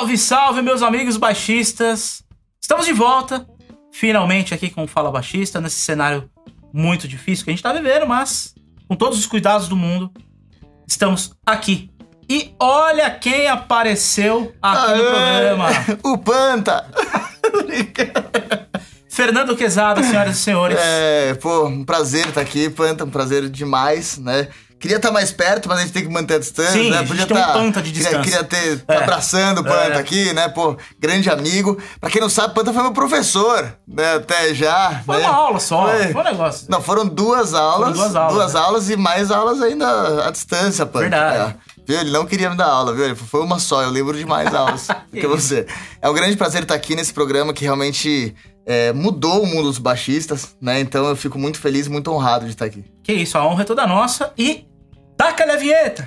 Salve, salve, meus amigos baixistas! Estamos de volta, finalmente aqui com o Fala Baixista, nesse cenário muito difícil que a gente está vivendo, mas com todos os cuidados do mundo, estamos aqui. E olha quem apareceu aqui Aê, no programa! O Panta! Fernando Quezada, senhoras e senhores. É, pô, um prazer estar aqui, Panta, um prazer demais, né? Queria estar tá mais perto, mas a gente tem que manter a distância. Sim, né? Podia estar. tá, um Panta de distância. Queria, queria ter, é. tá abraçando o é. Panta é. aqui, né? Pô, grande amigo. Pra quem não sabe, Panta foi meu professor, né? Até já. Foi né? uma aula só, foi... foi um negócio. Não, foram duas aulas. Foram duas aulas. Duas né? aulas e mais aulas ainda à distância, Panta. Verdade. É. Ele não queria me dar aula, viu? Ele foi uma só, eu lembro de mais aulas do que você. É um grande prazer estar aqui nesse programa que realmente é, mudou o mundo dos baixistas, né? Então eu fico muito feliz, muito honrado de estar aqui. Que isso, a honra é toda nossa. E Taca a vinheta!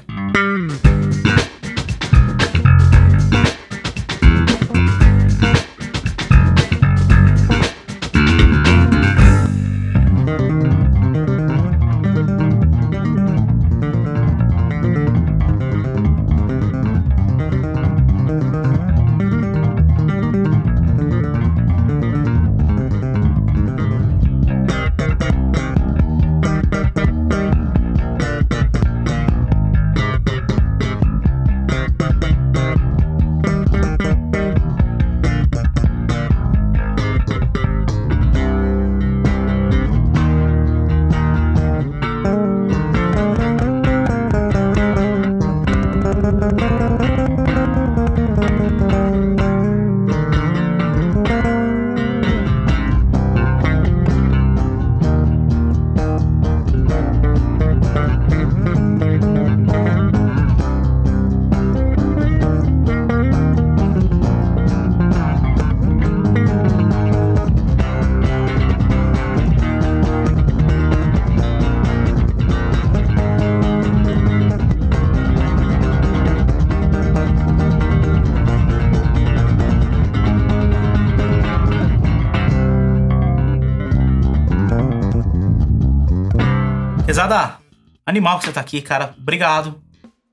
Animal que você tá aqui, cara. Obrigado.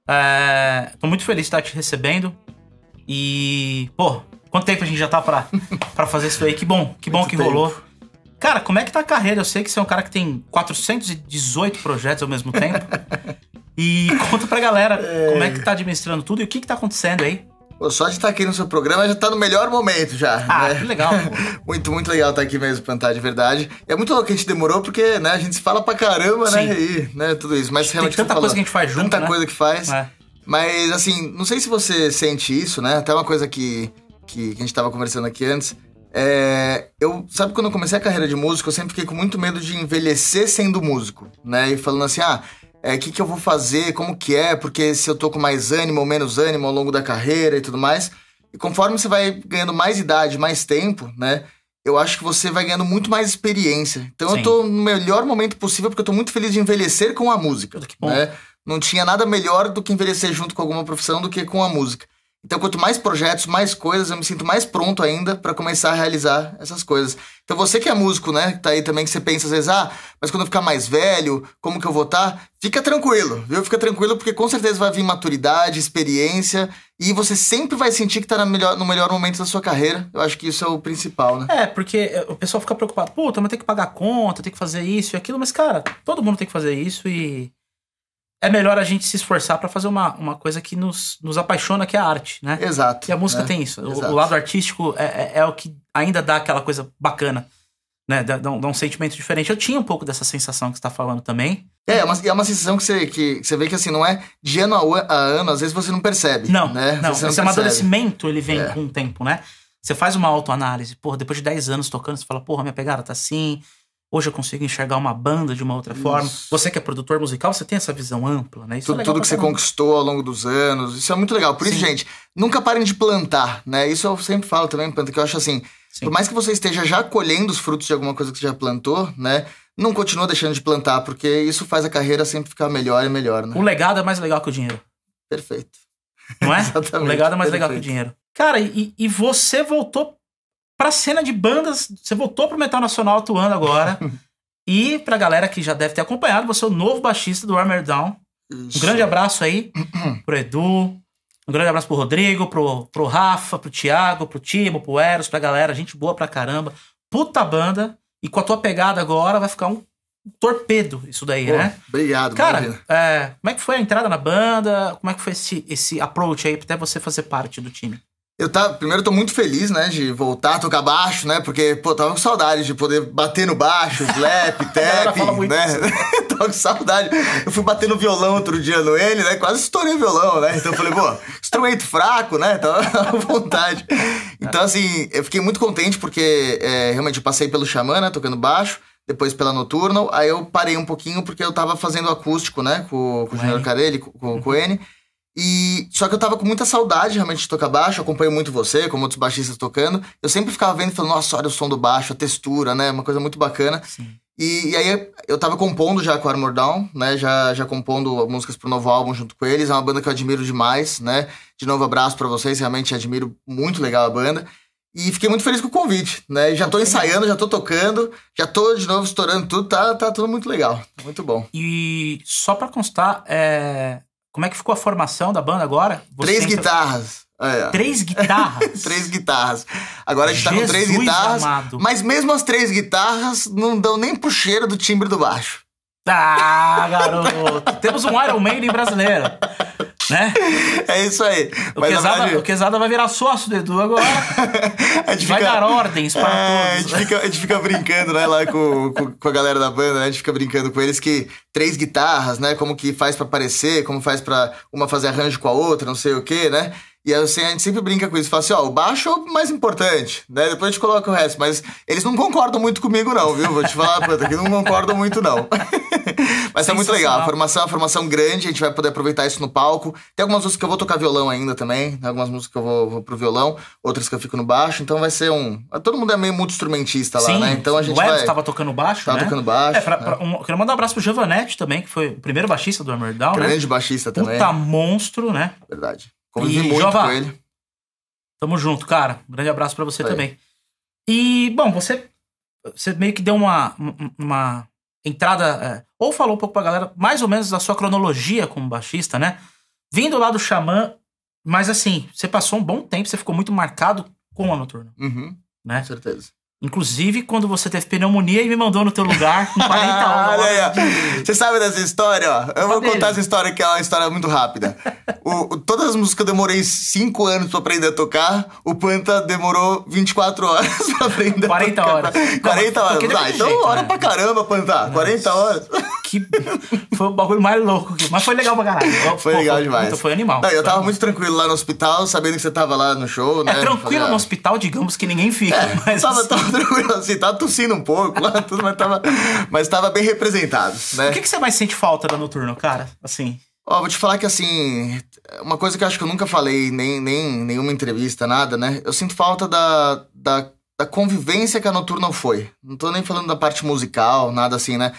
É, tô muito feliz de estar te recebendo. E, pô, quanto tempo a gente já tá pra, pra fazer isso aí? Que bom, que muito bom que tempo. rolou. Cara, como é que tá a carreira? Eu sei que você é um cara que tem 418 projetos ao mesmo tempo. e conta pra galera é. como é que tá administrando tudo e o que que tá acontecendo aí. Pô, só de estar tá aqui no seu programa já está no melhor momento já. Ah, né? que legal. muito, muito legal estar tá aqui mesmo, Plantar, de verdade. É muito louco que a gente demorou, porque né, a gente se fala pra caramba, né, Sim. né? E né, tudo isso. Mas realmente. Tem tanta falou, coisa que a gente faz junto. Tanta né? coisa que faz. É. Mas, assim, não sei se você sente isso, né? Até uma coisa que, que, que a gente estava conversando aqui antes. É, eu sabe quando eu comecei a carreira de músico, eu sempre fiquei com muito medo de envelhecer sendo músico, né? E falando assim, ah, é, que, que eu vou fazer, como que é, porque se eu tô com mais ânimo ou menos ânimo ao longo da carreira e tudo mais. E conforme você vai ganhando mais idade, mais tempo, né? Eu acho que você vai ganhando muito mais experiência. Então Sim. eu tô no melhor momento possível, porque eu tô muito feliz de envelhecer com a música. Que bom. Né? Não tinha nada melhor do que envelhecer junto com alguma profissão do que com a música. Então, quanto mais projetos, mais coisas, eu me sinto mais pronto ainda para começar a realizar essas coisas. Então, você que é músico, né, que tá aí também, que você pensa às vezes, ah, mas quando eu ficar mais velho, como que eu vou estar? Tá? Fica tranquilo, viu? Fica tranquilo, porque com certeza vai vir maturidade, experiência, e você sempre vai sentir que tá no melhor, no melhor momento da sua carreira. Eu acho que isso é o principal, né? É, porque o pessoal fica preocupado, puta, mas tem que pagar conta, tem que fazer isso e aquilo, mas, cara, todo mundo tem que fazer isso e é melhor a gente se esforçar para fazer uma, uma coisa que nos, nos apaixona, que é a arte, né? Exato. E a música né? tem isso. O, o, lado artístico é, é, é, o que ainda dá aquela coisa bacana, né? Dá, dá, um, dá um, sentimento diferente. Eu tinha um pouco dessa sensação que você tá falando também. É, é uma, é uma sensação que você, que, você vê que assim, não é de ano a, ano, às vezes você não percebe. Não, né? não. não esse percebe. amadurecimento ele vem é. com o tempo, né? Você faz uma autoanálise, porra, depois de 10 anos tocando, você fala, porra, minha pegada tá assim, Hoje eu consigo enxergar uma banda de uma outra isso. forma. Você que é produtor musical, você tem essa visão ampla, né? Isso tudo, é tudo que você conquistou ao longo dos anos. Isso é muito legal. Por Sim. isso, gente, nunca parem de plantar, né? Isso eu sempre falo também, planta, que eu acho assim. Sim. Por mais que você esteja já colhendo os frutos de alguma coisa que você já plantou, né? Não continua deixando de plantar, porque isso faz a carreira sempre ficar melhor e melhor, né? O legado é mais legal que o dinheiro. Perfeito. Não é? Exatamente. O legado é mais perfeito. legal que o dinheiro. Cara, e, e você voltou pra cena de bandas, você voltou pro Metal Nacional atuando agora. e pra galera que já deve ter acompanhado, você é o novo baixista do Armored Down. Isso. Um grande abraço aí pro Edu, um grande abraço pro Rodrigo, pro, pro Rafa, pro Thiago, pro Timo, pro Eros, pra galera, gente boa pra caramba. Puta banda. E com a tua pegada agora vai ficar um torpedo isso daí, Pô, né? Obrigado, Cara, é, como é que foi a entrada na banda? Como é que foi esse, esse approach aí até você fazer parte do time? Eu tá, primeiro tô muito feliz, né, de voltar a tocar baixo, né? Porque, pô, tava com saudade de poder bater no baixo, slap, tap, né? tava com saudade. Eu fui bater no violão outro dia no ele, né? Quase estourei o violão, né? Então eu falei, pô, instrumento fraco, né? Tava então, à vontade. Então, assim, eu fiquei muito contente porque é, realmente eu passei pelo Xamã, né, tocando baixo, depois pela Noturno, aí eu parei um pouquinho porque eu tava fazendo acústico, né, com, com o Junior Carelli, com, com o N. E só que eu tava com muita saudade realmente de tocar baixo, acompanho muito você, como outros baixistas tocando. Eu sempre ficava vendo e falando, nossa, olha o som do baixo, a textura, né? Uma coisa muito bacana. E, e, aí eu tava compondo já com o Armor Down, né? Já, já compondo músicas pro novo álbum junto com eles. É uma banda que eu admiro demais, né? De novo, abraço para vocês, realmente admiro muito legal a banda. E fiquei muito feliz com o convite, né? Já tô ensaiando, já tô tocando, já tô de novo estourando tudo, tá, tá tudo muito legal, muito bom. E só para constar, é, como é que ficou a formação da banda agora? Você três entra... guitarras. É, é. Três guitarras? três guitarras. Agora a gente Jesus tá com três guitarras. Amado. Mas mesmo as três guitarras não dão nem pro cheiro do timbre do baixo. Ah, garoto! Temos um Iron Maiden brasileiro. Né? É isso aí. O Mas, Quesada, verdade... o Quesada vai virar sócio do Edu agora. a gente vai dar ordens para é, todos. A gente, fica, a gente fica brincando, né, lá com, com, com, a galera da banda, né? A gente fica brincando com eles que três guitarras, né? Como que faz para aparecer, como faz para uma fazer arranjo com a outra, não sei o quê, né? E assim, a gente sempre brinca com isso, fala assim, ó, o baixo é o mais importante, né? Depois a gente coloca o resto, mas eles não concordam muito comigo não, viu? Vou te falar, puta, que não concordam muito não. Mas tá muito legal. A formação, é a formação grande, a gente vai poder aproveitar isso no palco. Tem algumas músicas que eu vou tocar violão ainda também. Tem né? algumas músicas que eu vou, vou pro violão, outras que eu fico no baixo. Então vai ser um. Todo mundo é meio muito instrumentista lá, Sim, né? Então a gente. O Edo vai... tava tocando baixo. Tava né? tocando baixo. É, pra, né? pra é. um... Quero mandar um abraço pro Giovanetti também, que foi o primeiro baixista do Armored Down. Né? Grande né? baixista também. Puta monstro, né? Verdade. Convivi e, muito Jova, com ele. Tamo junto, cara. Um grande abraço para você Aí. também. E, bom, você, você meio que deu uma, uma entrada. É, ou falou um pouco pra galera, mais ou menos da sua cronologia como baixista, né? Vindo lá do Xamã, mas assim, você passou um bom tempo, você ficou muito marcado com a Noturna. Uhum, né? Com certeza. Inclusive, quando você teve pneumonia e me mandou no teu lugar com 40 horas. Olha de... Você sabe dessa história? Ó? Eu vou contar essa história que é uma história muito rápida. o, todas as músicas eu demorei 5 anos pra aprender a tocar. O Panta demorou 24 horas pra aprender 40 a tocar. Horas. 40 horas. 40 horas. Ah, então jeito, hora né? pra caramba, Panta. 40 horas que foi o bagulho mais louco. Mas foi legal pra caralho. Foi Pô, legal foi, demais. Então foi animal. Não, eu tava muito tranquilo lá no hospital, sabendo que você tava lá no show, é né? É, tranquilo no ah. hospital, digamos que ninguém fica. É, mas tava, tava tranquilo assim, tava tossindo um pouco lá, tudo, mas tava, mas tava bem representado, né? O que, que você mais sente falta da Noturno, cara? Assim... Ó, vou te falar que assim, uma coisa que eu acho que eu nunca falei, nem, nem nenhuma entrevista, nada, né? Eu sinto falta da, da, da convivência que a Noturno foi. Não tô nem falando da parte musical, nada assim, né?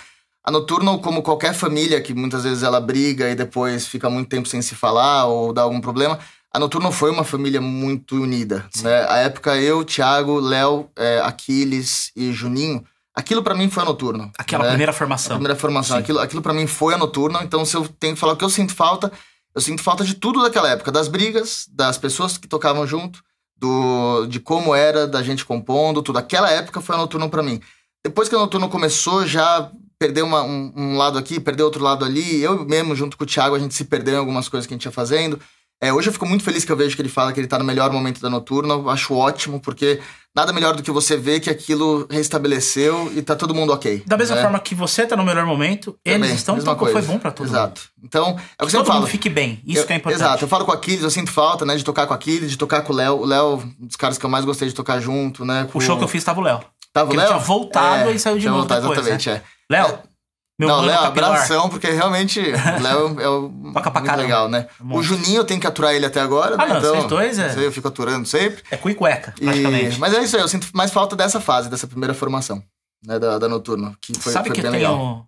A Noturno, como qualquer família, que muitas vezes ela briga e depois fica muito tempo sem se falar ou dá algum problema, a Noturno foi uma família muito unida. Né? A época eu, Thiago, Léo, é, Aquiles e Juninho, aquilo para mim foi a Noturno. Aquela né? primeira formação. A primeira formação. Sim. Aquilo, aquilo para mim foi a Noturno, então se eu tenho que falar o que eu sinto falta, eu sinto falta de tudo daquela época, das brigas, das pessoas que tocavam junto, do, de como era, da gente compondo, tudo. Aquela época foi a Noturno para mim. Depois que a Noturno começou, já perder uma, um, um, lado aqui, perder outro lado ali. Eu mesmo, junto com o Thiago, a gente se perdeu em algumas coisas que a gente ia fazendo. É, hoje eu fico muito feliz que eu vejo que ele fala que ele tá no melhor momento da noturna. Eu acho ótimo, porque nada melhor do que você ver que aquilo restabeleceu e tá todo mundo ok. Da mesma né? forma que você tá no melhor momento, Também, eles estão, então coisa. foi bom pra todo exato. mundo. Exato. Então, é o que, que eu todo mundo fique bem, isso eu, que é importante. Exato, eu falo com o Aquiles, eu sinto falta, né, de tocar com o Aquiles, de tocar com o Léo. O Léo, um dos caras que eu mais gostei de tocar junto, né. Com... O show que eu fiz tava o Léo. Tava o Léo? Ele tinha voltado é, e saiu de novo voltado, depois, né? Exatamente, né? é. Léo! É. Meu Não, Léo, tá abração, porque realmente Léo é o Toca pra muito legal, né? Um o Juninho eu tenho que aturar ele até agora. Né? Ah, não, então, vocês dois é... Eu fico aturando sempre. É cu e cueca, praticamente. E... Mas é isso aí, eu sinto mais falta dessa fase, dessa primeira formação, né? Da, da Noturno, que foi, Sabe foi que bem legal. Um...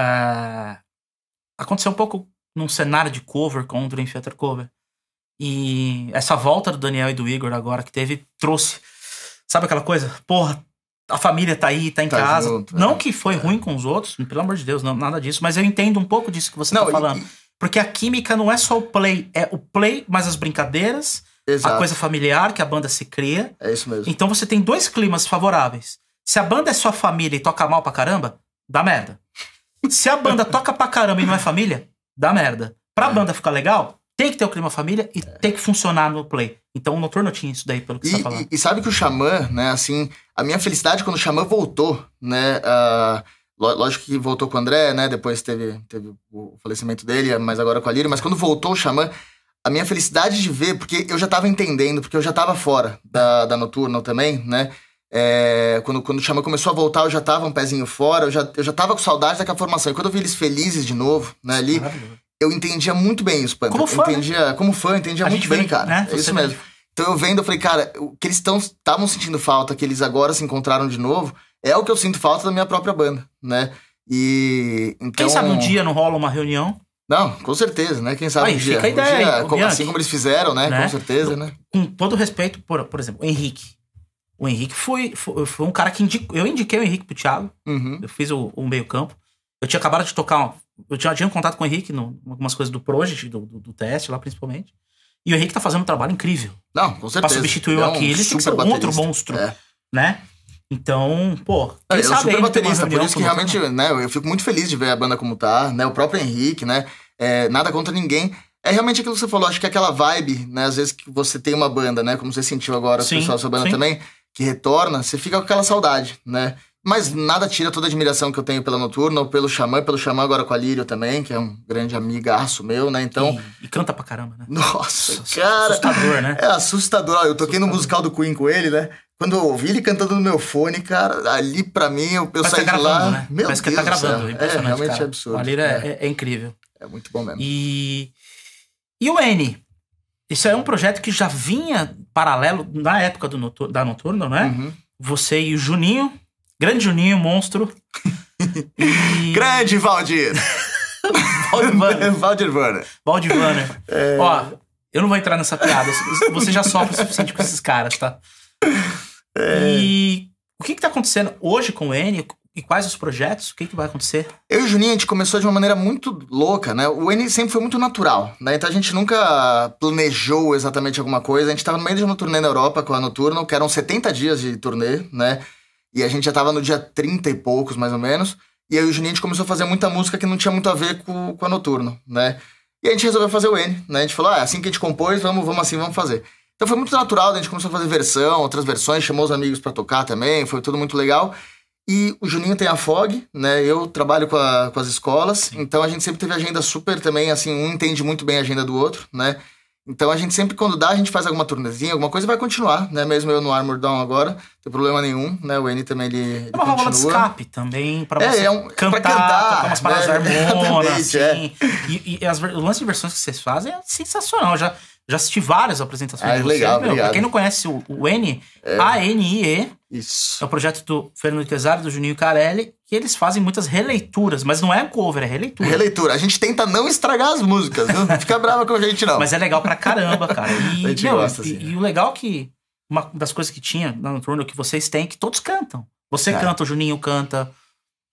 Uh... Aconteceu um pouco num cenário de cover com o Dream Cover. E essa volta do Daniel e do Igor agora que teve, trouxe... Sabe aquela coisa? Porra, a família tá aí, tá em tá casa. Junto, é. não é, que foi é. ruim com os outros, pelo amor de Deus, não, nada disso. Mas eu entendo um pouco disso que você não, tá falando. E... Porque a química não é só o play, é o play, mas as brincadeiras, Exato. a coisa familiar que a banda se cria. É isso mesmo. Então você tem dois climas favoráveis. Se a banda é sua família e toca mal pra caramba, dá merda. Se a banda toca pra caramba e não é família, dá merda. Pra é. banda ficar legal, tem que ter o clima família e é. tem que funcionar no play. Então o Noturno tinha isso daí, pelo que e, você tá falando. E, e, sabe que o Xamã, né, assim, a minha felicidade quando o Xamã voltou, né, uh, lógico que voltou com o André, né, depois teve, teve o falecimento dele, mas agora com a Lírio, mas quando voltou o Xamã, a minha felicidade de ver, porque eu já tava entendendo, porque eu já tava fora da, da Noturno também, né, é, quando, quando o Xamã começou a voltar, eu já tava um pezinho fora, eu já, eu já tava com saudade daquela formação. E quando eu vi eles felizes de novo, né, ali, eu entendia muito bem isso, Panther. Né? Como fã, entendia, né? Como fã, entendia a muito bem, cara. Né? É isso mesmo. Então eu vendo, eu falei, cara, o que eles estavam sentindo falta, que eles agora se encontraram de novo, é o que eu sinto falta da minha própria banda, né? E. Então... Quem sabe um dia não rola uma reunião? Não, com certeza, né? Quem sabe aí, um dia. Fica a ideia, um dia, aí, como, assim como eles fizeram, né? né? Com certeza, né? Com todo respeito, por, por exemplo, o Henrique. O Henrique foi, foi, foi um cara que Eu indiquei o Henrique pro Thiago. Uhum. Eu fiz o, o meio-campo. Eu tinha acabado de tocar eu já tinha um contato com o Henrique no, algumas coisas do Project, do, do, do, teste lá principalmente. E o Henrique tá fazendo um trabalho incrível. Não, com certeza. Pra substituir é um Aquiles tem que ser um outro monstro, é. né? Então, pô. Quem é, eu sabe super baterista, por isso que realmente, né? né? Eu fico muito feliz de ver a banda como tá, né? O próprio Henrique, né? É, nada contra ninguém. É realmente aquilo que você falou, acho que é aquela vibe, né? Às vezes que você tem uma banda, né? Como você sentiu agora, o pessoal da sua banda sim. também, que retorna, você fica com aquela saudade, né? Mas nada tira toda a admiração que eu tenho pela Noturno, pelo Xamã, pelo Xamã agora com a Lírio também, que é um grande amigaço meu, né? Então. E, e canta pra caramba, né? Nossa, cara. Assustador, né? É assustador. Eu toquei assustador. no musical do Queen com ele, né? Quando eu ouvi ele cantando no meu fone, cara, ali pra mim, eu, eu saí tá gravando, de lá. Né? Meu Parece Deus, que tá gravando, é, impressionante. É realmente cara. É absurdo. O Alira é é. é. é. incrível. É muito bom mesmo. E. E o N? Isso é um projeto que já vinha paralelo na época do noturno, da Noturno, né? Uhum. Você e o Juninho Grande Juninho, monstro. E... Grande Valdir! Valdir Werner. Valdir Werner. É. Ó, eu não vou entrar nessa piada. Você já sofre o suficiente com esses caras, tá? É... E o que que tá acontecendo hoje com o N? E quais os projetos? O que, que vai acontecer? Eu e o Juninho, a gente começou de uma maneira muito louca, né? O N sempre foi muito natural, né? Então a gente nunca planejou exatamente alguma coisa. A gente tava no meio de uma turnê na Europa com a Noturno, que eram 70 dias de turnê, né? E a gente já tava no dia 30 e poucos, mais ou menos. E aí o Juninho a gente começou a fazer muita música que não tinha muito a ver com, com a Noturno, né? E a gente resolveu fazer o N, né? A gente falou, ah, é assim que a gente compôs, vamos, vamos assim, vamos fazer. Então foi muito natural, né? a gente começou a fazer versão, outras versões, chamou os amigos para tocar também, foi tudo muito legal. E o Juninho tem a FOG, né? Eu trabalho com, a, com as escolas, então a gente sempre teve agenda super também, assim, um entende muito bem a agenda do outro, né? Então a gente sempre, quando dá, a gente faz alguma turnezinha, alguma coisa vai continuar, né? Mesmo eu no Armor Down agora, não tem problema nenhum, né? O N também, ele, É uma continua. de escape também, pra é, é um, cantar, pra cantar, tocar umas né? paradas né? harmônicas, é. assim. É. E, e as, o lance de versões que vocês fazem é sensacional, já... Já assisti várias apresentações ah, de Legal, Meu, pra quem não conhece o, o N, é. A-N-I-E. Isso. É o projeto do Fernando Tesaro, do Juninho Carelli, que eles fazem muitas releituras, mas não é cover, é releitura. Releitura. A gente tenta não estragar as músicas, não fica brava com a gente, não. Mas é legal pra caramba, cara. E, a gente meu, gosta, e, assim. e né? o legal é que uma das coisas que tinha na Noturno que vocês têm é que todos cantam. Você é. canta, o Juninho canta,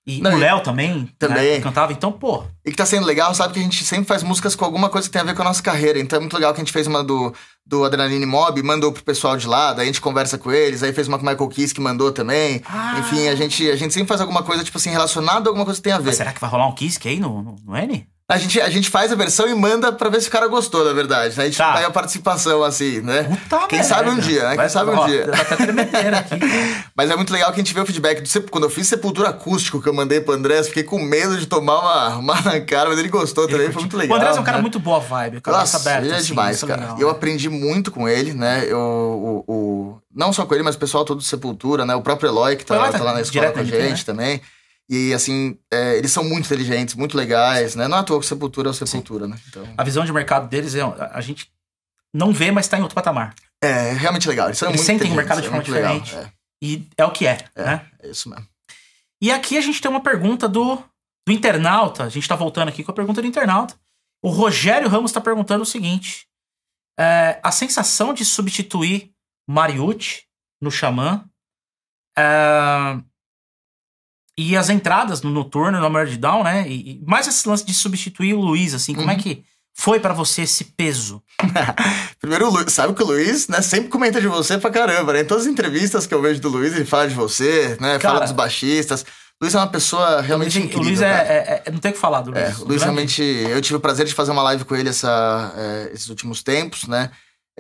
e não, o Léo também, né, também. Né, cantava, então, pô. E que tá sendo legal, sabe que a gente sempre faz músicas com alguma coisa que tem a ver com a nossa carreira. Então é muito legal que a gente fez uma do, do Adrenaline Mob, mandou pro pessoal de lá, daí a gente conversa com eles, aí fez uma com o Michael Kiss que mandou também. Ah. Enfim, a gente, a gente sempre faz alguma coisa, tipo assim, relacionada a alguma coisa que tem a ver. Mas será que vai rolar um Kiss aí no, no, no N? A gente, a gente faz a versão e manda pra ver se o cara gostou, na verdade. Né? A gente tá. a participação, assim, né? Puta Quem merda. sabe um dia, né? Quem sabe ó, um dia. Tá aqui, Mas é muito legal que a gente vê o feedback. Do, quando eu fiz Sepultura Acústico, que eu mandei pro André, fiquei com medo de tomar uma, uma na cara, mas ele gostou também, foi muito legal. O André é um cara né? muito boa vibe, cara Nossa, aberta. Ele é assim, demais, é cara. Legal, eu aprendi muito com ele, né? Eu, o, o, não só com ele, mas o pessoal todo do Sepultura, né? O próprio Eloy, que tá, Eloy tá, tá lá na escola com a gente né? também. E, assim, é, eles são muito inteligentes, muito legais, né? Não é à toa que Sepultura é o Sepultura, Sim. né? Então... A visão de mercado deles é... A gente não vê, mas tá em outro patamar. É, realmente legal. Eles, eles sentem o mercado de é forma é diferente. Legal, é. E é o que é, é, né? É isso mesmo. E aqui a gente tem uma pergunta do, do internauta. A gente tá voltando aqui com a pergunta do internauta. O Rogério Ramos tá perguntando o seguinte. É, a sensação de substituir Mariucci no Xamã... É, e as entradas no noturno, no Murder Down, né? E, e mais esse lance de substituir o Luiz, assim, como é uhum. é que foi para você esse peso? Primeiro, sabe que o Luiz, né, sempre comenta de você pra caramba, né? Em todas as entrevistas que eu vejo do Luiz, ele fala de você, né? Cara, fala dos baixistas. Luiz é uma pessoa realmente o Luiz, incrível. O Luiz é, é, é, Não tem o que falar do Luiz. É, o Luiz realmente. Eu tive o prazer de fazer uma live com ele essa, é, esses últimos tempos, né?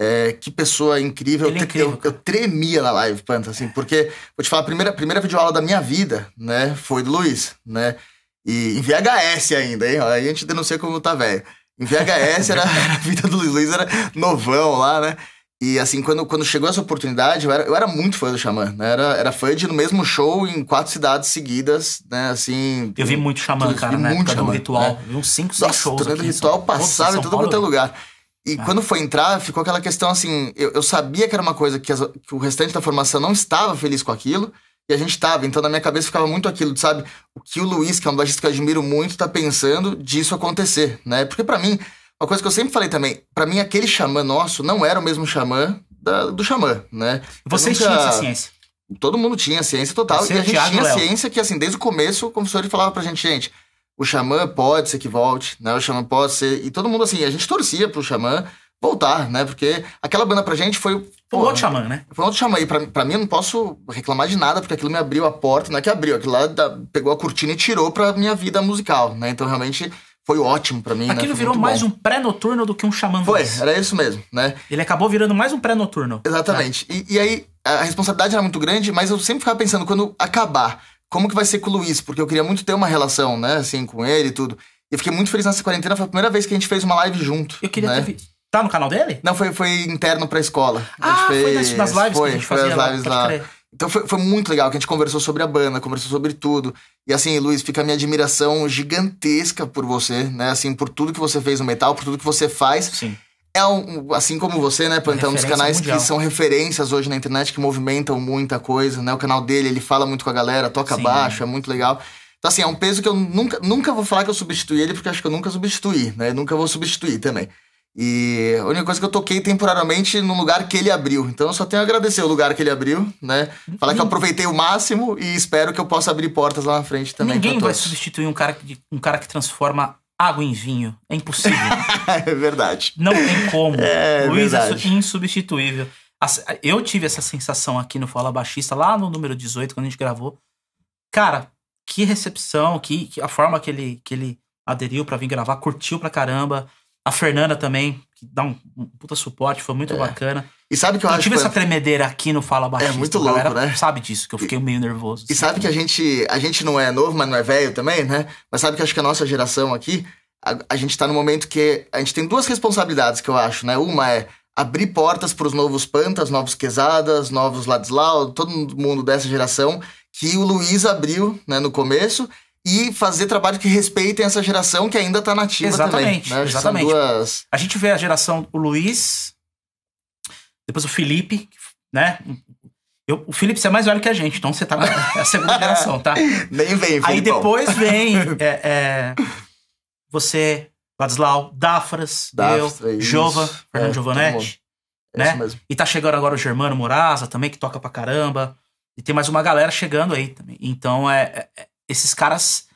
É, que pessoa incrível. É incrível. Eu, eu, tremia na live, Panta, assim, porque, vou te falar, a primeira, primeira videoaula da minha vida, né, foi do Luiz, né? E em VHS ainda, hein? Aí a gente denuncia como tá velho. Em VHS era, a vida do Luiz, era novão lá, né? E assim, quando, quando chegou essa oportunidade, eu era, eu era muito fã do Xamã, né? Era, era fã de no mesmo show em quatro cidades seguidas, né? Assim. Eu vi muito Xamã, tudo, cara, vi né? Muito Xamã, do ritual. Né? Vi uns cinco, seis Nossa, shows. Aqui, ritual passava em todo quanto é lugar. E ah. quando foi entrar, ficou aquela questão assim: eu, eu sabia que era uma coisa que, as, que, o restante da formação não estava feliz com aquilo, e a gente estava. Então, na minha cabeça ficava muito aquilo, sabe? O que o Luiz, que é um baixista que eu admiro muito, tá pensando disso acontecer, né? Porque para mim, uma coisa que eu sempre falei também: para mim, aquele xamã nosso não era o mesmo xamã da, do xamã, né? Vocês nunca... tinham essa ciência? Todo mundo tinha ciência total. Você e a é gente tinha Léo. ciência que, assim, desde o começo, o professor falava pra gente, gente o Xamã pode ser que volte, né? O Xamã pode ser. E todo mundo assim, a gente torcia pro Xamã voltar, né? Porque aquela banda pra gente foi. Foi um outro xamã, né? Foi um outro xamã. E pra, pra mim eu não posso reclamar de nada, porque aquilo me abriu a porta. Não é que abriu, aquilo lá da, pegou a cortina e tirou pra minha vida musical, né? Então realmente foi ótimo para mim. Né? Aquilo né? virou mais bom. um pré-noturno do que um xamã. Foi, era isso mesmo, né? Ele acabou virando mais um pré-noturno. Exatamente. Né? E, e, aí a responsabilidade era muito grande, mas eu sempre ficava pensando, quando acabar como que vai ser com o Luiz, porque eu queria muito ter uma relação, né, assim, com ele e tudo. E fiquei muito feliz nessa quarentena, foi a primeira vez que a gente fez uma live junto. Eu queria né? ter visto. Tá no canal dele? Não, foi, foi interno pra escola. Ah, fez, foi nas lives foi, que a gente foi fazia. Foi lives lá. lá. Então foi, foi muito legal que a gente conversou sobre a banda, conversou sobre tudo. E assim, Luiz, fica a minha admiração gigantesca por você, né? Assim, por tudo que você fez no metal, por tudo que você faz. Sim é um, assim como você, né, Pantão, um dos canais mundial. que são referências hoje na internet, que movimentam muita coisa, né? O canal dele, ele fala muito com a galera, toca Sim, baixo, é. é muito legal. Então, assim, é um peso que eu nunca, nunca vou falar que eu substituí ele, porque acho que eu nunca substituí, né? Eu nunca vou substituir também. E a única coisa que eu toquei temporariamente no lugar que ele abriu. Então eu só tenho a agradecer o lugar que ele abriu, né? Falar que eu aproveitei o máximo e espero que eu possa abrir portas lá na frente também. Ninguém vai substituir um cara, que, um cara que transforma água em vinho. É impossível. é verdade. Não tem como. É, Luiz é insubstituível. Eu tive essa sensação aqui no Fala Baixista, lá no número 18, quando a gente gravou. Cara, que recepção, que, que a forma que ele, que ele aderiu para vir gravar, curtiu pra caramba. A Fernanda também, que dá um, um puta suporte, foi muito é. bacana. E sabe que eu, eu acho tive tipo que essa tremedeira aqui no Fala é Baixista. É muito louco, a né? sabe disso, que eu fiquei meio nervoso. E sabe né? que a gente, a gente não é novo, mas não é velho também, né? Mas sabe que acho que a nossa geração aqui, a, a gente tá num momento que a gente tem duas responsabilidades que eu acho, né? Uma é abrir portas para os novos Pantas, novos Quesadas, novos Ladislau, todo mundo dessa geração que o Luiz abriu, né, no começo e fazer trabalho que respeitem essa geração que ainda está nativa exatamente, também. Né? Exatamente. Duas... A gente vê a geração o Luiz, depois o Felipe, né? Eu, o Felipe, você é mais velho que a gente, então você tá na é segunda geração, tá? Nem vem, Felipe. Aí depois vem é, é, você, Ladislau, Dafras, eu, é Jova, é, Fernando tá Giovanetti, é né? E tá chegando agora o Germano Moraza também, que toca pra caramba. E tem mais uma galera chegando aí também. Então, é, é, esses caras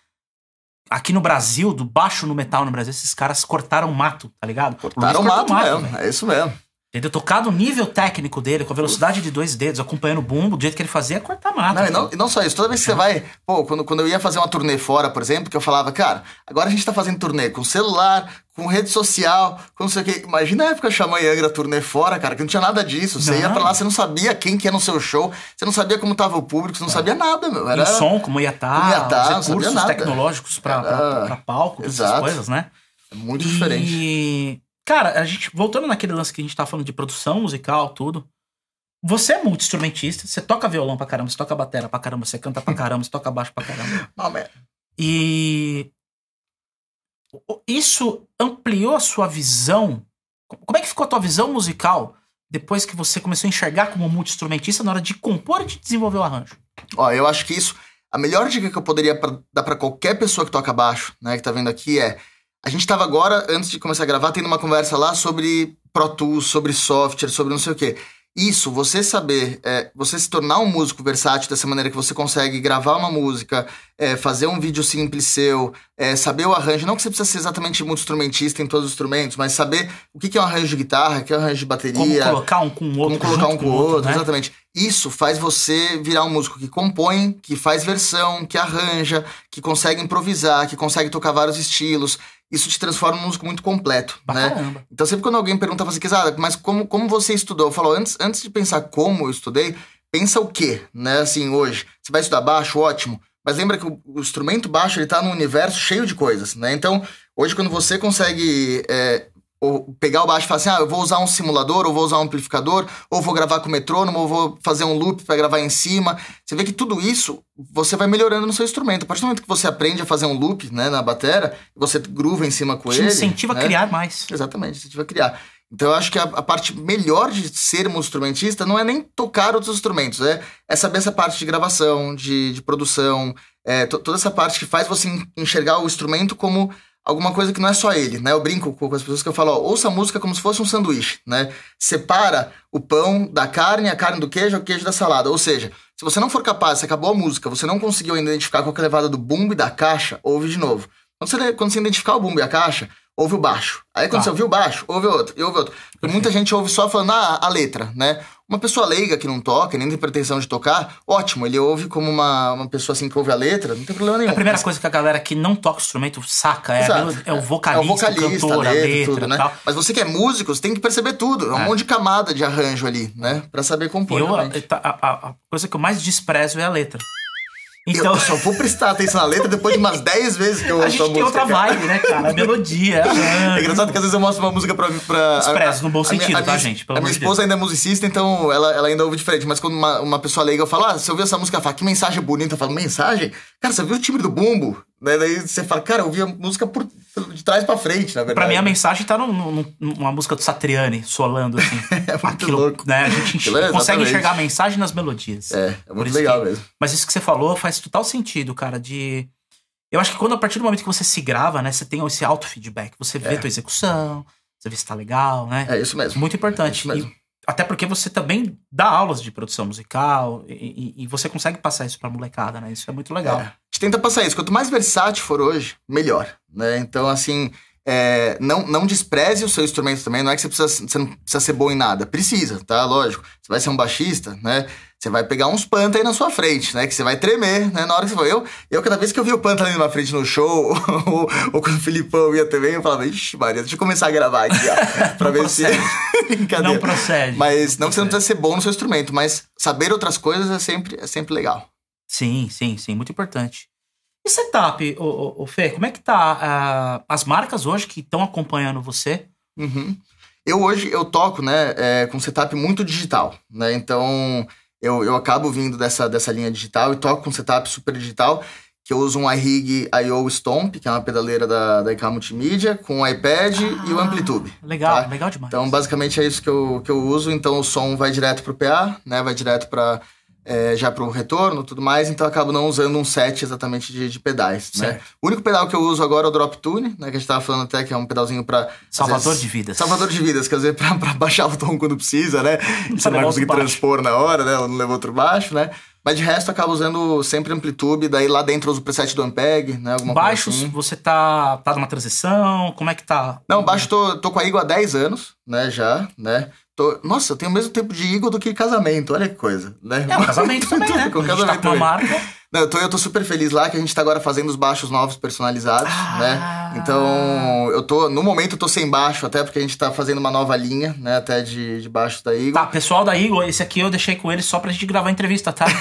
aqui no Brasil, do baixo no metal no Brasil, esses caras cortaram mato, tá ligado? Cortaram o mato, mato, mesmo, véio. é isso mesmo. Entendeu? Tocar no nível técnico dele, com a velocidade de dois dedos, acompanhando o bumbo, do jeito que ele fazia, corta é cortar mata. Não, e assim. não, e não só isso. Toda vez que você vai. Pô, quando, quando eu ia fazer uma turnê fora, por exemplo, que eu falava, cara, agora a gente tá fazendo turnê com celular, com rede social, com não sei o quê. Imagina a época chamar em Angra turnê fora, cara, que não tinha nada disso. Você não. ia pra lá, você não sabia quem que era no seu show, você não sabia como tava o público, você não é. sabia nada, meu. Era... E o som, como ia estar, tá, como ia estar tá, recursos tecnológicos pra, era... pra, pra, é. pra palco, essas coisas, né? É muito e... diferente. Cara, a gente, voltando naquele lance que a gente estava falando de produção musical, tudo. Você é multi-instrumentista, você toca violão pra caramba, você toca batera pra caramba, você canta pra caramba, você toca baixo pra caramba. e isso ampliou a sua visão? Como é que ficou a tua visão musical depois que você começou a enxergar como multi-instrumentista na hora de compor e de desenvolver o arranjo? Ó, eu acho que isso... A melhor dica que eu poderia pra, dar para qualquer pessoa que toca baixo, né, que tá vendo aqui é a gente estava agora, antes de começar a gravar, tendo uma conversa lá sobre Pro Tools, sobre software, sobre não sei o quê. Isso, você saber, é, você se tornar um músico versátil dessa maneira que você consegue gravar uma música, é, fazer um vídeo simples seu, é, saber o arranjo. Não que você precisa ser exatamente muito instrumentista em todos os instrumentos, mas saber o que é um arranjo de guitarra, o que é um arranjo de bateria. Como colocar um com o outro. Como colocar um com o outro, outro né? exatamente. Isso faz você virar um músico que compõe, que faz versão, que arranja, que consegue improvisar, que consegue tocar vários estilos isso te transforma num músico muito completo, bah, né? Caramba. Então sempre quando alguém pergunta assim, Quezada, mas como, como você estudou? Eu falo, antes, antes de pensar como eu estudei, pensa o quê, né? Assim, hoje, você vai estudar baixo, ótimo. Mas lembra que o, o instrumento baixo, ele tá num universo cheio de coisas, né? Então, hoje quando você consegue é, ou pegar o baixo e falar assim: ah, eu vou usar um simulador, ou vou usar um amplificador, ou vou gravar com o metrônomo, ou vou fazer um loop para gravar em cima. Você vê que tudo isso você vai melhorando no seu instrumento. A partir do momento que você aprende a fazer um loop né, na bateria você gruva em cima com Te ele. incentiva né? a criar mais. Exatamente, incentiva a criar. Então eu acho que a, a, parte melhor de ser um instrumentista não é nem tocar outros instrumentos, é, é saber essa parte de gravação, de, de produção, é, toda essa parte que faz você enxergar o instrumento como alguma coisa que não é só ele, né? Eu brinco com as pessoas que eu falo, ó, ouça a música como se fosse um sanduíche, né? Separa o pão da carne, a carne do queijo, o queijo da salada. Ou seja, se você não for capaz, se acabou a música, você não conseguiu identificar qual é a levada do bumbo e da caixa, ouve de novo. Quando você, quando você identificar o bumbo e a caixa, ouve o baixo. Aí quando tá. você ouve o baixo, ouve outro, e ouve outro. muita gente ouve só falando ah, a letra, né? Uma pessoa leiga que não toca, nem tem pretensão de tocar, ótimo, ele ouve como uma, uma pessoa assim que ouve a letra, não tem problema nenhum. É a primeira mas... Né? coisa que a galera que não toca instrumento saca é é, é, é o vocalista, é o vocalista, cantor, a letra, a letra tudo, né? Tal. Mas você que é músico, você tem que perceber tudo, é um é. monte de camada de arranjo ali, né? Para saber compor. Eu, tá, a, a, a coisa que eu mais desprezo é a letra. Então... Eu só vou prestar atenção na letra depois de umas 10 vezes que eu ouço a, música. a gente tem outra cara. vibe, né, cara? A melodia. é engraçado que às vezes eu mostro uma música pra... pra Expresso, no bom sentido, tá, minha, tá, gente? Pelo a minha esposa Deus. ainda é musicista, então ela, ela ainda ouve diferente. Mas quando uma, uma pessoa leiga fala, ah, você ouviu essa música? Ela fala, ah, que mensagem bonita. Eu falo, mensagem? Cara, você viu o timbre do bumbo? Né, daí, você fala, cara, eu ouvi a música por de trás para frente, na verdade. Pra mim, a mensagem tá num, num, numa música do Satriani, solando, assim. é muito Aquilo, louco. Né? A gente é, consegue enxergar a mensagem nas melodias. É, é muito legal que, mesmo. Mas isso que você falou faz total sentido, cara, de... Eu acho que quando, a partir do momento que você se grava, né, você tem esse auto-feedback. Você vê é. tua execução, você vê se tá legal, né? É isso mesmo. Muito importante. É isso mesmo. E, até porque você também dá aulas de produção musical e, e, e você consegue passar isso pra molecada, né? Isso é muito legal. É. A gente tenta passar isso. Quanto mais versátil for hoje, melhor. Né? Então, assim, é, não, não despreze o seu instrumento também. Não é que você, precisa, você não precisa ser bom em nada. Precisa, tá? Lógico. Você vai ser um baixista, né? Você vai pegar uns panta aí na sua frente, né? Que você vai tremer, né? Na hora que você for. Eu, eu cada vez que eu vi o panta ali na frente no show, ou, ou quando o Filipão ia também, eu falava, ixi, Maria, deixa eu começar a gravar aqui, ó. pra ver procede. se. Não procede. Mas não, que você não precisa ser bom no seu instrumento, mas saber outras coisas é sempre, é sempre legal. Sim, sim, sim, muito importante. E setup, o, o, Fê, como é que tá uh, as marcas hoje que estão acompanhando você? Uhum. Eu hoje eu toco, né, é, com setup muito digital, né? Então eu, eu acabo vindo dessa, dessa linha digital e toco um setup super digital, que eu uso um iRig IO Stomp, que é uma pedaleira da, da IK Multimídia, com o iPad ah, e o Amplitude. Legal, tá? legal demais. Então, basicamente é isso que eu, que eu uso. Então, o som vai direto pro PA, né? Vai direto para é, já para o retorno tudo mais, então eu acabo não usando um set exatamente de, de pedais. Né? O único pedal que eu uso agora é o Drop Tune, né, que a gente estava falando até, que é um pedalzinho para. Salvador vezes, de vidas. Salvador de vidas, quer dizer, para baixar o tom quando precisa, né? você não vai conseguir transpor na hora, né? Ou não levou outro baixo, né? Mas de resto, acaba usando sempre amplitude, daí lá dentro uso o preset do Ampeg, né? Alguma Baixos, assim. você tá, tá numa transição? Como é que tá? Não, baixo tô, tô com a Igor há 10 anos, né, já, né? Tô, nossa, eu tenho o mesmo tempo de Igor do que casamento, olha que coisa, né? É, um casamento também, né? Com a casamento gente tá com uma marca... Não, eu tô, eu tô super feliz lá que a gente tá agora fazendo os baixos novos personalizados, né? ah. né? Então, eu tô. No momento eu tô sem baixo, até porque a gente tá fazendo uma nova linha, né? Até de, de baixo da Igor. Tá, pessoal da Igor, esse aqui eu deixei com ele só pra gente gravar a entrevista, tá?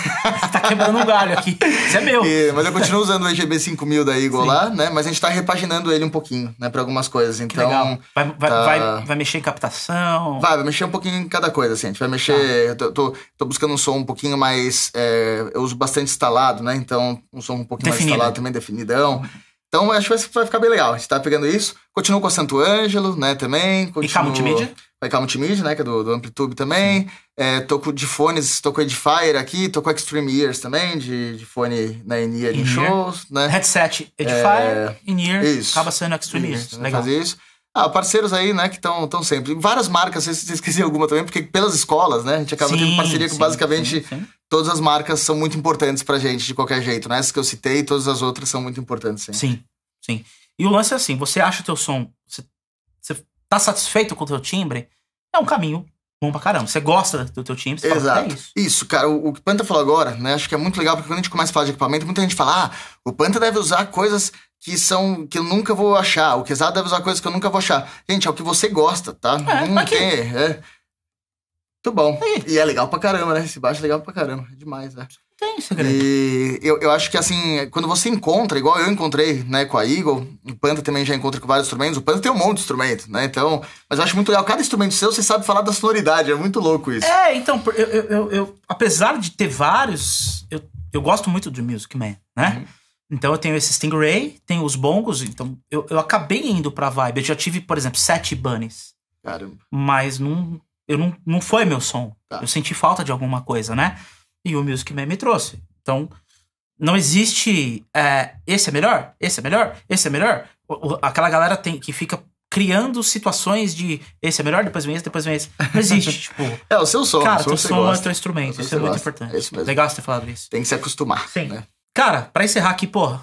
tá quebrando um galho aqui. Isso é meu. E, mas eu continuo usando o EGB 5000 da Igor Sim. lá, né? Mas a gente tá repaginando ele um pouquinho, né? Pra algumas coisas. Então. Legal. Vai, vai, tá... vai, vai, mexer em captação. Vai, vai mexer um pouquinho em cada coisa, assim. A gente vai mexer. Tá. Eu tô, tô, tô, buscando um som um pouquinho mais. É, eu uso bastante instalado né? Então, um som um pouquinho Definido. mais instalado também, definidão. Então, acho que vai ficar bem legal. A gente tá pegando isso. Continua com a Santo Ângelo, né, também. Continuo... E cá multimídia? Vai multimídia, né, que é do, do Amplitude também. É, tô com de fones, tô com Edifier aqui, tô com Extreme Ears também, de, de fone na né, in-ear em shows, né. Headset Edifier, é... in-ear, acaba sendo Extreme isso, Ears, legal. Fazer isso. Ah, parceiros aí, né, que estão sempre. Várias marcas, vocês esqueci alguma também, porque pelas escolas, né, a gente acaba sim, tendo parceria com sim, basicamente sim, todas as marcas são muito importantes pra gente, de qualquer jeito, né? Essas que eu citei, todas as outras são muito importantes, sim. Sim, sim. E o lance é assim, você acha o teu som, você, você tá satisfeito com o teu timbre, é um caminho bom pra caramba. Você gosta do teu timbre? você Exato. fala, é isso. Isso, cara, o, o que o Panta falou agora, né? Acho que é muito legal, porque quando a gente começa a falar de equipamento, muita gente fala, ah, o Panta deve usar coisas que são que eu nunca vou achar. O quesada deve usar coisa que eu nunca vou achar. Gente, é o que você gosta, tá? É, aqui. tem. É. Muito bom. E é legal pra caramba, né? Esse baixo é legal pra caramba. É demais, né? Tem segredo. E eu, eu acho que assim, quando você encontra, igual eu encontrei, né, com a Eagle, o Panta também já encontra com vários instrumentos, o Panta tem um monte de instrumento, né? Então, mas eu acho muito legal, cada instrumento seu, você sabe falar da sonoridade, é muito louco isso. É, então, eu, eu, eu apesar de ter vários, eu, eu gosto muito do Music Man, né? Uhum. Então eu tenho esse Stingray, tenho os bongos, então eu, eu acabei indo pra vibe. Eu já tive, por exemplo, sete bunnies. Caramba. Mas não, eu não, não foi meu som. Tá. Eu senti falta de alguma coisa, né? E o Music Man me trouxe. Então, não existe é, esse é melhor, esse é melhor, esse é melhor. O, o, aquela galera tem, que fica criando situações de esse é melhor, depois vem esse, depois vem esse. Não existe, tipo. É, o seu som. Cara, é o seu teu som gosta. é teu instrumento. Isso é muito gosta. importante. É isso mesmo. Legal você ter falado isso. Tem que se acostumar. Sim. Né? Cara, pra encerrar aqui, porra.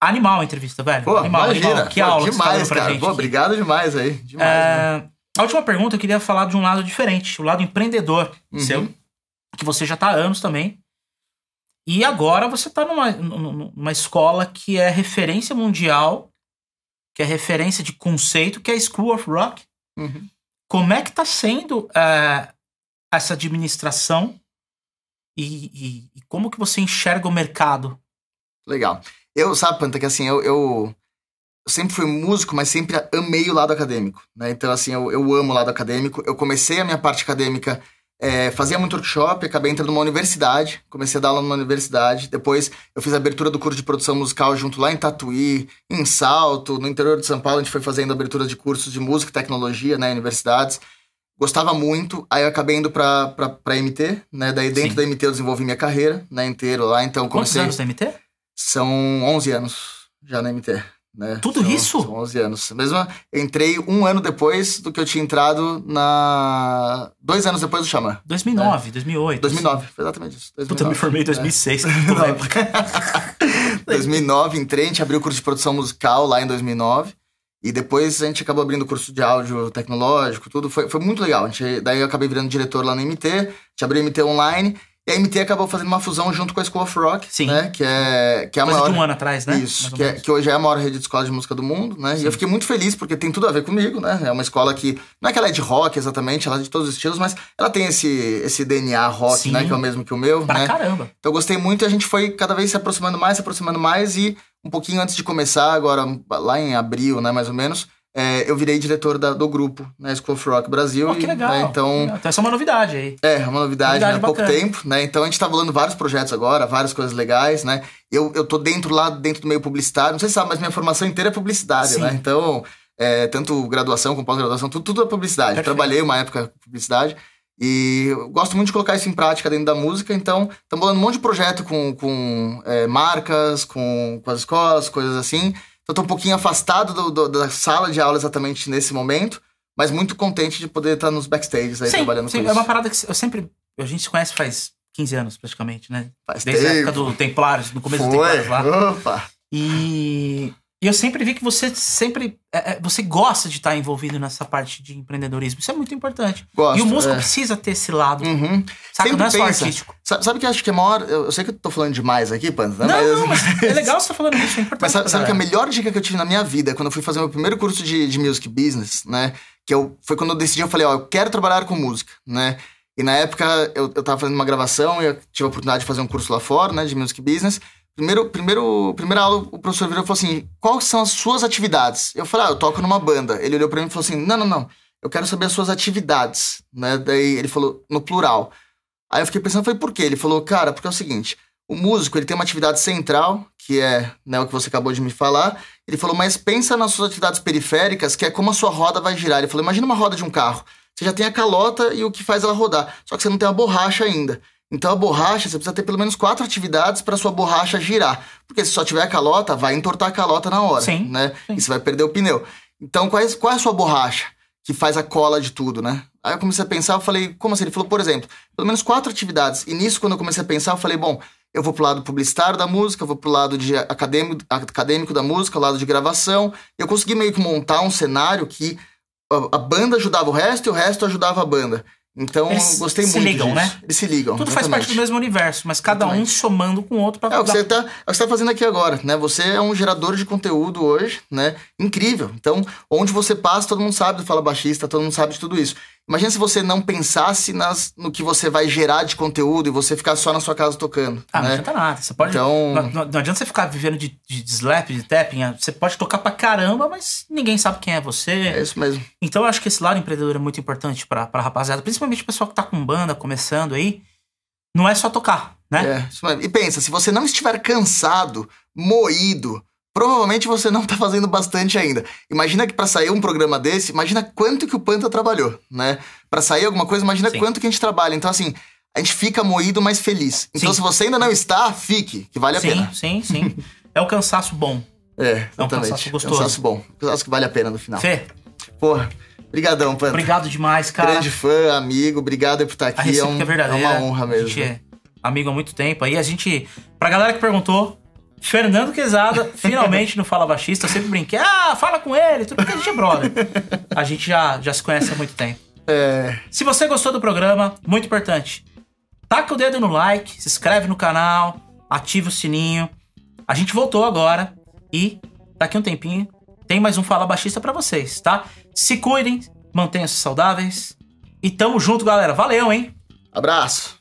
Animal a entrevista, velho. Pô, animal, imagina. animal. Que Pô, aula tá demais, que cara. Gente. Pô, obrigado demais aí. Demais, é... Né? A última pergunta eu queria falar de um lado diferente, o lado empreendedor uhum. seu, que você já tá há anos também. E agora você tá numa, numa escola que é referência mundial, que é referência de conceito, que é a School of Rock. Uhum. Como é que tá sendo é, essa administração e, e, e como que você enxerga o mercado? Legal. Eu, sabe, Panta, que assim, eu, eu sempre fui músico, mas sempre amei o lado acadêmico, né? Então, assim, eu, eu amo o lado acadêmico. Eu comecei a minha parte acadêmica, é, fazia muito workshop, acabei entrando numa universidade, comecei a dar aula numa universidade. Depois, eu fiz a abertura do curso de produção musical junto lá em Tatuí, em Salto, no interior de São Paulo. A gente foi fazendo abertura de cursos de música e tecnologia, né? Universidades. Gostava muito, aí eu acabei indo pra, pra, pra MT, né? Daí dentro Sim. da MT eu desenvolvi minha carreira, né, inteiro lá, então comecei... Quantos anos da MT? São 11 anos já na MT, né? Tudo são, isso? São 11 anos. Mesmo, entrei um ano depois do que eu tinha entrado na... Dois anos depois do Xamã. 2009, né? 2008. 2009, foi exatamente isso. 2009, Puta, eu me formei em 2006, né? que época. 2009 entrei, a gente abriu o curso de produção musical lá em 2009. E depois a gente acabou abrindo curso de áudio tecnológico, tudo. Foi, foi muito legal. A gente, daí eu acabei virando diretor lá na MT, a gente abriu a MT online. E a MT acabou fazendo uma fusão junto com a School of Rock, Sim. né? Que é, que é a maior... de um ano atrás, né? Isso, que, é, que, hoje é a maior rede de escola de música do mundo, né? Sim. E eu fiquei muito feliz porque tem tudo a ver comigo, né? É uma escola que... Não é que ela é de rock exatamente, ela é de todos os estilos, mas ela tem esse, esse DNA rock, né, Sim. né? Que é o mesmo que o meu, pra né? caramba! Então eu gostei muito e a gente foi cada vez se aproximando mais, se aproximando mais e um pouquinho antes de começar, agora lá em abril, né, mais ou menos, é, eu virei diretor da, do grupo, né, School of Rock Brasil. Oh, que né, legal. E, né, então, então, essa é uma novidade aí. É, uma novidade, novidade né, há pouco tempo, né? Então a gente tá rolando vários projetos agora, várias coisas legais, né? Eu, eu tô dentro lá, dentro do meio publicitário, não sei se sabe, mas minha formação inteira é publicidade, né, Sim. né? Então, é, tanto graduação como pós-graduação, tudo, tudo é publicidade. Perfeito. Trabalhei uma época com publicidade. E eu gosto muito de colocar isso em prática dentro da música, então estamos bolando um monte de projeto com, com é, marcas, com, com as escolas, coisas assim. Então estou um pouquinho afastado do, do, da sala de aula exatamente nesse momento, mas muito contente de poder estar nos backstages aí sim, trabalhando sim, com isso. Sim, é uma parada que eu sempre. A gente se conhece faz 15 anos praticamente, né? Faz Desde tempo. a época do Templários, no começo Foi. do Templários lá. Opa! E e eu sempre vi que você sempre é, é você gosta de estar tá envolvido nessa parte de empreendedorismo. Isso é muito importante. Gosto, e o músico é. precisa ter esse lado. Uhum. Sabe? Sempre não é pensa. só artístico. Sabe, o que eu acho que é maior. Eu, eu sei que eu tô falando demais aqui, Panta. Né? Não, mas, mas é legal você estar tá falando isso, é importante. Mas sabe, sabe que é a melhor dica que eu tive na minha vida, quando eu fui fazer meu primeiro curso de, de music business, né? Que eu, foi quando eu decidi, eu falei, ó, eu quero trabalhar com música, né? E na época eu, eu tava fazendo uma gravação e eu tive a oportunidade de fazer um curso lá fora, né, de music business. Primeiro, primeiro, primeira aula, o professor virou e falou assim: quais são as suas atividades? Eu falei, ah, eu toco numa banda. Ele olhou para mim e falou assim: não, não, não. Eu quero saber as suas atividades. Né? Daí ele falou, no plural. Aí eu fiquei pensando, foi por quê? Ele falou, cara, porque é o seguinte: o músico ele tem uma atividade central, que é né, o que você acabou de me falar. Ele falou, mas pensa nas suas atividades periféricas, que é como a sua roda vai girar. Ele falou, imagina uma roda de um carro. Você já tem a calota e o que faz ela rodar. Só que você não tem a borracha ainda. Então a borracha, você precisa ter pelo menos quatro atividades para sua borracha girar. Porque se só tiver a calota, vai entortar a calota na hora, sim, né? Sim. E você vai perder o pneu. Então qual é, qual é a sua borracha que faz a cola de tudo, né? Aí eu comecei a pensar, eu falei, como assim? Ele falou, por exemplo, pelo menos quatro atividades. E nisso, quando eu comecei a pensar, eu falei, bom, eu vou pro lado publicitário da música, eu vou pro lado de acadêmico, acadêmico da música, o lado de gravação. Eu consegui meio que montar um cenário que a banda ajudava o resto e o resto ajudava a banda. Então, eles gostei muito. Eles se ligam, disso. né? Eles se ligam. Tudo exatamente. faz parte do mesmo universo, mas cada exatamente. um somando com o outro para. É, tá, é, o que, você está é tá fazendo aqui agora, né? Você é um gerador de conteúdo hoje, né? Incrível. Então, onde você passa, todo mundo sabe do Fala Baixista, todo mundo sabe de tudo isso. Imagina se você não pensasse nas, no que você vai gerar de conteúdo e você ficar só na sua casa tocando. Ah, né? não adianta nada. Você pode. Então... Não, não, adianta você ficar vivendo de, de, slap, de tapping. Você pode tocar pra caramba, mas ninguém sabe quem é você. É isso mesmo. Então eu acho que esse lado empreendedor é muito importante pra, pra rapaziada, principalmente o pessoal que tá com banda, começando aí. Não é só tocar, né? É, isso mesmo. E pensa, se você não estiver cansado, moído, provavelmente você não está fazendo bastante ainda. Imagina que para sair um programa desse, imagina quanto que o Panta trabalhou, né? Para sair alguma coisa, imagina Sim. quanto que a gente trabalha. Então, assim, a gente fica moído, mas feliz. Então, sim. se você ainda não está, fique, que vale a sim, pena. Sim, sim, sim. é o cansaço bom. É, exatamente. É um cansaço é gostoso. Cansaço bom. Cansaço que vale a pena no final. Fê. Porra. Obrigadão, Panta. Obrigado demais, cara. Grande fã, amigo. Obrigado por estar aqui. A é, é, um, é, verdadeira. é uma honra mesmo. A gente é amigo há muito tempo. Aí a gente... Pra galera que perguntou, Fernando Quezada, finalmente no Fala Baixista, eu sempre brinquei, ah, fala com ele, tudo porque a gente é brother. A gente já, já se conhece há muito tempo. É... Se você gostou do programa, muito importante, taca o dedo no like, se inscreve no canal, ativa o sininho. A gente voltou agora e daqui um tempinho tem mais um Fala Baixista para vocês, tá? Se cuidem, mantenham-se saudáveis e tamo junto, galera. Valeu, hein? Abraço.